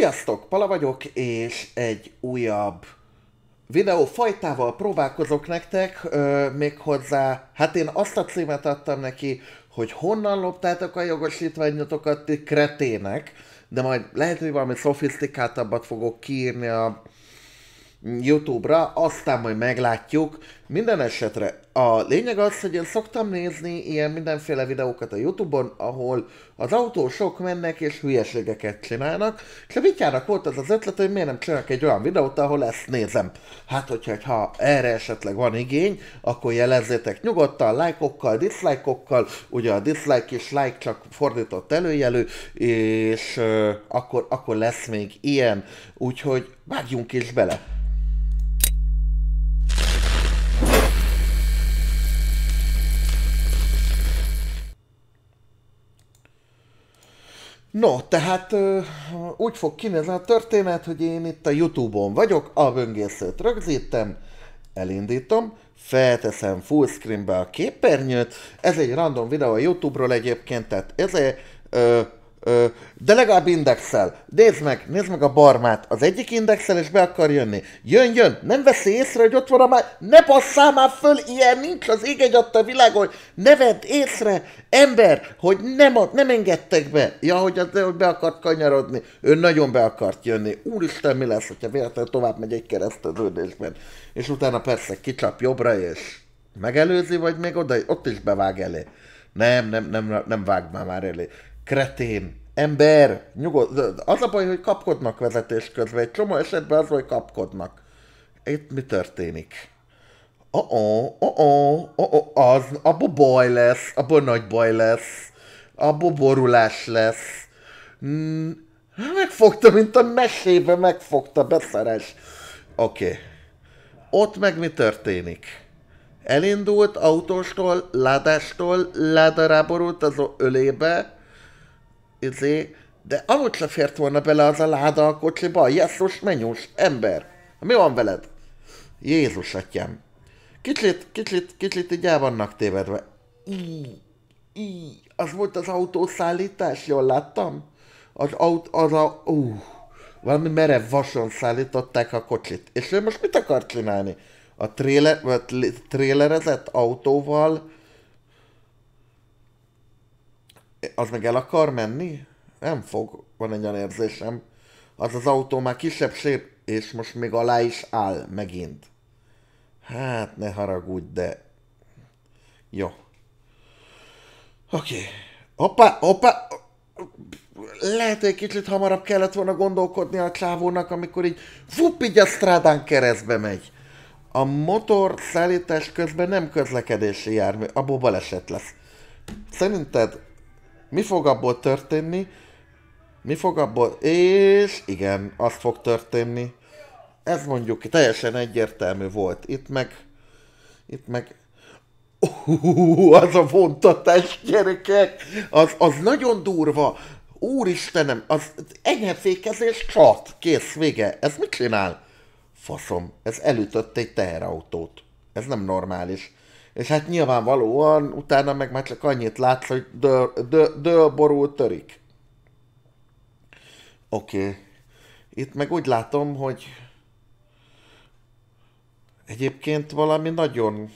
Sziasztok, Pala vagyok, és egy újabb videó fajtával próbálkozok nektek, euh, méghozzá, hát én azt a címet adtam neki, hogy honnan loptátok a jogosítványotokat ti kretének, de majd lehet, hogy valami szofisztikáltabbat fogok kiírni a YouTube-ra, aztán majd meglátjuk. Minden esetre a lényeg az, hogy én szoktam nézni ilyen mindenféle videókat a YouTube-on, ahol az autósok mennek és hülyeségeket csinálnak, és a Vityának volt az az ötlet, hogy miért nem csinálok egy olyan videót, ahol ezt nézem. Hát, hogyha ha erre esetleg van igény, akkor jelezzétek nyugodtan, lájkokkal, diszlájkokkal, ugye a dislike és like csak fordított előjelű, és euh, akkor, akkor lesz még ilyen, úgyhogy vágjunk is bele. No, tehát úgy fog kinézni a történet, hogy én itt a Youtube-on vagyok, a böngészőt rögzítem, elindítom, felteszem full screenbe a képernyőt, ez egy random videó a Youtube-ról egyébként, tehát ez egy de legalább indexel. Nézd meg, nézd meg a barmát. Az egyik indexel, és be akar jönni. Jön, jön, nem veszi észre, hogy ott van a már... Ne basszál már föl, ilyen nincs az ég egy adta világon. Ne vedd észre, ember, hogy nem, ad, nem engedtek be. Ja, hogy, az, hogy be akart kanyarodni. Ő nagyon be akart jönni. Úristen, mi lesz, hogyha véletlenül tovább megy egy kereszteződésben. És utána persze kicsap jobbra, és megelőzi, vagy még oda, ott is bevág elé. Nem, nem, nem, nem vág már, már elé kretén, ember, nyugod Az a baj, hogy kapkodnak vezetés közben. Egy csomó esetben az, hogy kapkodnak. Itt mi történik? Oh-oh, oh-oh, az, abból baj lesz, abból nagy baj lesz, abból borulás lesz. Mm, megfogta, mint a mesébe megfogta, beszeres. Oké. Okay. Ott meg mi történik? Elindult autóstól, ládástól, ládára borult az ölébe, izé, de amúgy se fért volna bele az a láda a kocsiba, jesszus, menyús, ember. Mi van veled? Jézus atyám. Kicsit, kicsit, kicsit így el vannak tévedve. Í, í, az volt az autószállítás, jól láttam? Az aut, az a, ú, valami merev vason szállították a kocsit. És ő most mit akar csinálni? A tréler, vagy trélerezett autóval az meg el akar menni? Nem fog, van egy olyan érzésem. Az az autó már kisebb szép, és most még alá is áll megint. Hát, ne haragudj, de... Jó. Oké. Okay. Hoppá, hoppá! Lehet, hogy kicsit hamarabb kellett volna gondolkodni a csávónak, amikor így fupp, így a strádán keresztbe megy. A motor szállítás közben nem közlekedési jármű, abból baleset lesz. Szerinted mi fog abból történni, mi fog abból, és igen, az fog történni. Ez mondjuk teljesen egyértelmű volt. Itt meg, itt meg, uh, az a vontatás, gyerekek, az, az nagyon durva. Úristenem, az enyhefékezés csat, kész, vége. Ez mit csinál? Faszom, ez elütött egy teherautót. Ez nem normális és hát nyilvánvalóan utána meg már csak annyit látsz, hogy dől, dől, dől borul, törik. Oké. Okay. Itt meg úgy látom, hogy egyébként valami nagyon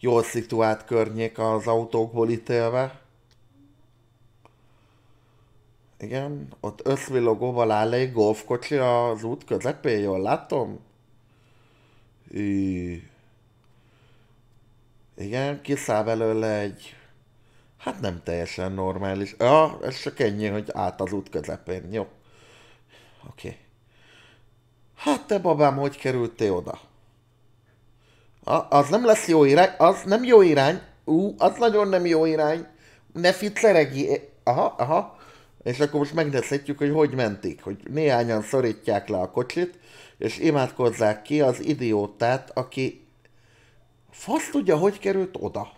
jól szituált környék az autókból ítélve. Igen, ott összvillogóval áll egy golfkocsi az út közepén, jól látom? Ű. Igen, kiszáll belőle egy, hát nem teljesen normális. Ja, ez csak ennyi, hogy át az út közepén, jó. Oké. Okay. Hát te babám, hogy kerültél oda? A, az nem lesz jó irány, az nem jó irány. Ú, az nagyon nem jó irány. Ne ficceregi. Eh, aha, aha. És akkor most megnézhetjük, hogy hogy mentik, hogy néhányan szorítják le a kocsit, és imádkozzák ki az idiótát, aki Fasz tudja, hogy került oda.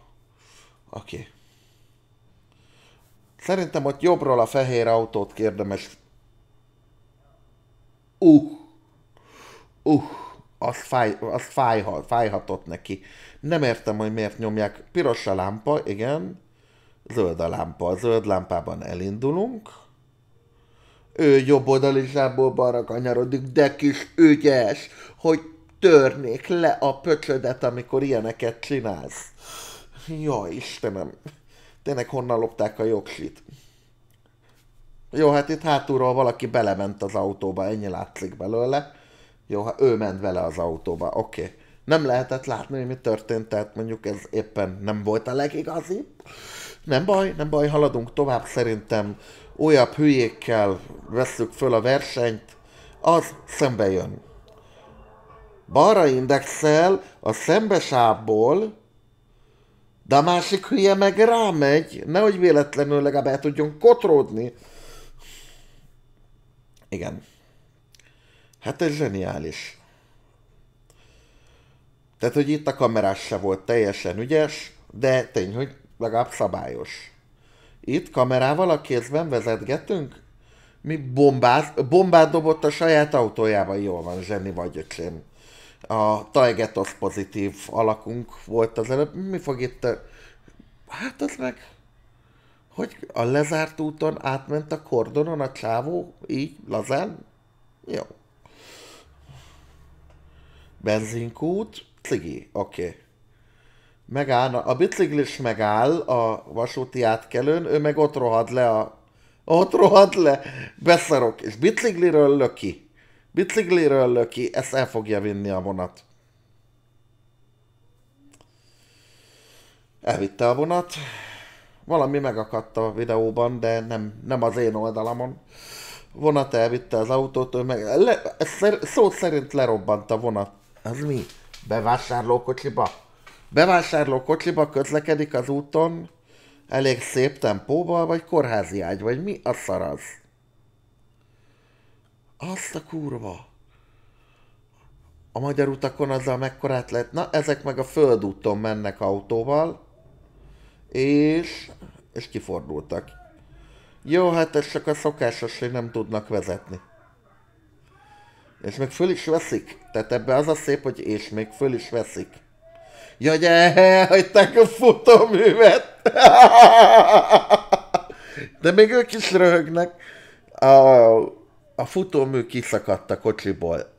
Oké. Okay. Szerintem ott jobbról a fehér autót kérdemes. Uh. Uh. Az, fáj, az fájhat, fájhatott neki. Nem értem, hogy miért nyomják. Piros a lámpa, igen. Zöld a lámpa. A zöld lámpában elindulunk. Ő jobb oldali zsából balra kanyarodik, de kis ügyes, hogy törnék le a pöcsödet, amikor ilyeneket csinálsz. Jaj, Istenem. Tényleg honnan lopták a jogsit? Jó, hát itt hátulról valaki belement az autóba, ennyi látszik belőle. Jó, ha hát ő ment vele az autóba, oké. Okay. Nem lehetett látni, hogy mi történt, tehát mondjuk ez éppen nem volt a legigazibb. Nem baj, nem baj, haladunk tovább, szerintem újabb hülyékkel veszük föl a versenyt, az szembe jön balra indexel a szembesából, de a másik hülye meg rámegy, nehogy véletlenül legalább el tudjon kotródni. Igen. Hát ez zseniális. Tehát, hogy itt a kamerás se volt teljesen ügyes, de tény, hogy legalább szabályos. Itt kamerával a kézben vezetgetünk? Mi bombát, bombát dobott a saját autójába, jól van, zseni vagy öcsém a of pozitív alakunk volt az előbb. Mi fog itt... Hát az meg... Hogy a lezárt úton átment a kordonon a csávó, így, lazán? Jó. Benzinkút, cigi, oké. Okay. Megáll, a biciklis megáll a vasúti átkelőn, ő meg ott rohad le a... Ott rohad le, beszarok, és bicikliről löki bicikliről löki, ezt el fogja vinni a vonat. Elvitte a vonat. Valami megakadt a videóban, de nem, nem az én oldalamon. Vonat elvitte az autót, ő meg le, szer, szó szerint lerobbant a vonat. Az mi? Bevásárlókocsiba? Bevásárlókocsiba közlekedik az úton, elég szép tempóval, vagy kórházi ágy, vagy mi a szaraz. az? Azt a kurva! A magyar utakon azzal mekkorát lehet? Na, ezek meg a földúton mennek autóval, és, és kifordultak. Jó, hát ez csak a szokásos, hogy nem tudnak vezetni. És még föl is veszik. Tehát ebbe az a szép, hogy és még föl is veszik. Ja, hogy elhagyták a futóművet. De még ők is röhögnek. Oh a futómű kiszakadt a kocsiból.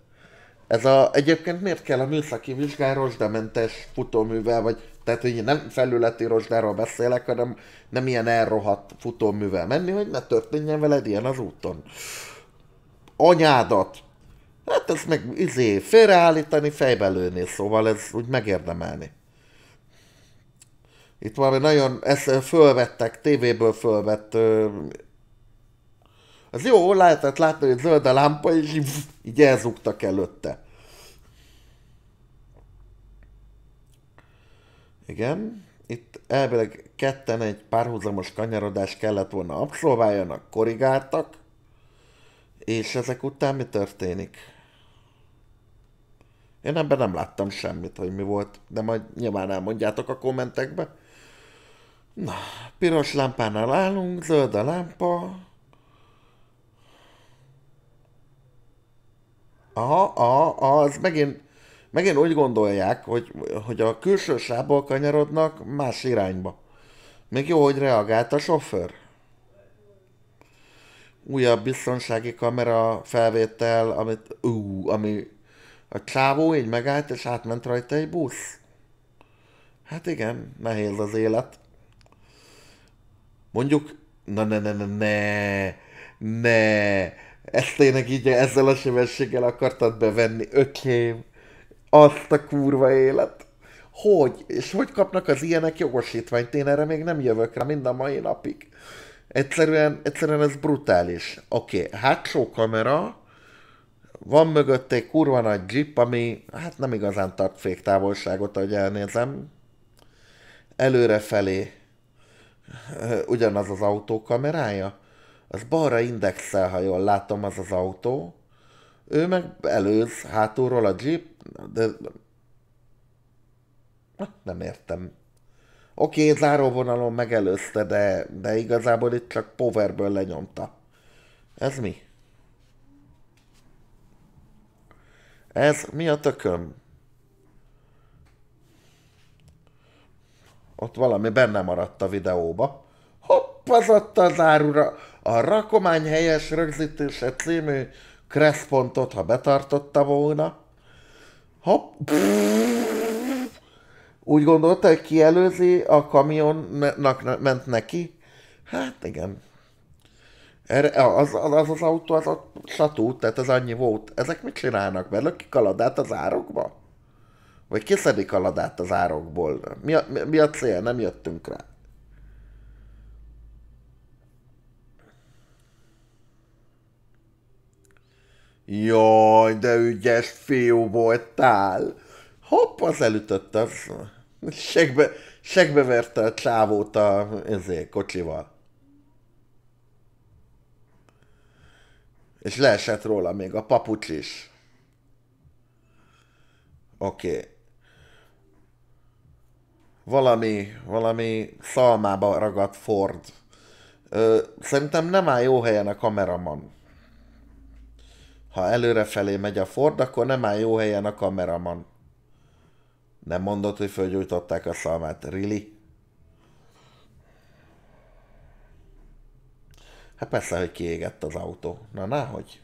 Ez a, egyébként miért kell a műszaki vizsgán rozsdamentes futóművel, vagy tehát hogy nem felületi rozsdáról beszélek, hanem nem ilyen elrohadt futóművel menni, hogy ne történjen veled ilyen az úton. Anyádat! Hát ez meg izé, félreállítani, fejbe lőni, szóval ez úgy megérdemelni. Itt valami nagyon, ezt fölvettek, tévéből fölvett az jó, lehetett látni, hogy zöld a lámpa, és így, így elzúgtak előtte. Igen, itt elvileg ketten egy párhuzamos kanyarodás kellett volna abszolváljanak, korrigáltak, és ezek után mi történik? Én ebben nem láttam semmit, hogy mi volt, de majd nyilván elmondjátok a kommentekbe. Na, piros lámpánál állunk, zöld a lámpa, Aha, aha, aha, az megint, megint úgy gondolják, hogy, hogy a külső sából kanyarodnak más irányba. Még jó, hogy reagált a sofőr. Újabb biztonsági kamera felvétel, amit, ú, ami a csávó így megállt, és átment rajta egy busz. Hát igen, nehéz az élet. Mondjuk, na ne ne ne ne, ne ezt tényleg így ezzel a sebességgel akartad bevenni, öcsém, azt a kurva élet. Hogy? És hogy kapnak az ilyenek jogosítványt? Én erre még nem jövök rá mind a mai napig. Egyszerűen, egyszerűen ez brutális. Oké, okay, hátsó kamera, van mögött egy kurva nagy jeep, ami hát nem igazán tart féktávolságot, ahogy elnézem. Előre felé ugyanaz az autó kamerája az balra indexel, ha jól látom, az az autó. Ő meg előz hátulról a jeep, de... Nem értem. Oké, okay, záróvonalon megelőzte, de, de igazából itt csak powerből lenyomta. Ez mi? Ez mi a tököm? Ott valami benne maradt a videóba. Hoppazott a zárura. A rakomány helyes rögzítése című kresszpontot, ha betartotta volna, hopp, úgy gondolta, hogy kielőzi, a kamionnak ment neki. Hát igen. Erre, az, az, az, az autó az ott satú, tehát az annyi volt. Ezek mit csinálnak? Belökik a ladát az árokba? Vagy kiszedik a ladát az árokból? Mi a, mi a cél? Nem jöttünk rá. Jaj, de ügyes fiú voltál. Hopp, az elütött az. Segbe, segbe verte a csávót a ezért, kocsival. És leesett róla még a papucs is. Oké. Okay. Valami, valami szalmába ragadt Ford. Ö, szerintem nem áll jó helyen a kameraman ha előrefelé megy a Ford, akkor nem áll jó helyen a kameraman. Nem mondott, hogy fölgyújtották a szalmát. Really? Hát persze, hogy kiégett az autó. Na, náhogy.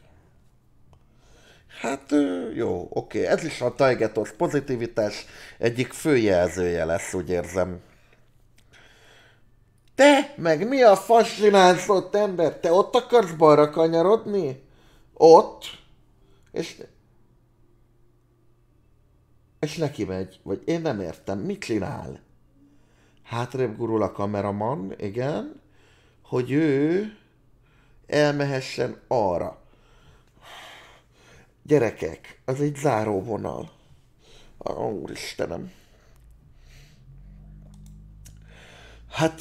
Hát jó, oké. Ez is a tajgetos pozitivitás egyik fő jelzője lesz, úgy érzem. Te, meg mi a fasz csinálsz ott, ember? Te ott akarsz balra kanyarodni? Ott? és, és neki megy, vagy én nem értem, mit csinál? Hátrébb gurul a kameraman, igen, hogy ő elmehessen arra. Gyerekek, az egy záróvonal. Ó, Istenem. Hát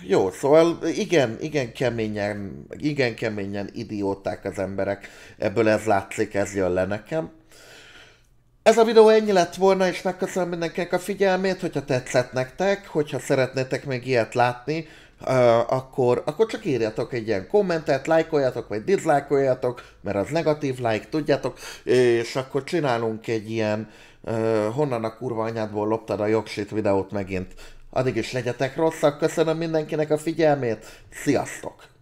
jó, szóval igen, igen keményen, igen keményen idióták az emberek, ebből ez látszik, ez jön le nekem. Ez a videó ennyi lett volna, és megköszönöm mindenkinek a figyelmét, hogyha tetszett nektek, hogyha szeretnétek még ilyet látni, akkor, akkor csak írjatok egy ilyen kommentet, lájkoljatok, vagy dislájkoljatok, mert az negatív like, tudjátok, és akkor csinálunk egy ilyen honnan a kurva anyádból loptad a jogsit videót megint Addig is legyetek rosszak, köszönöm mindenkinek a figyelmét, sziasztok!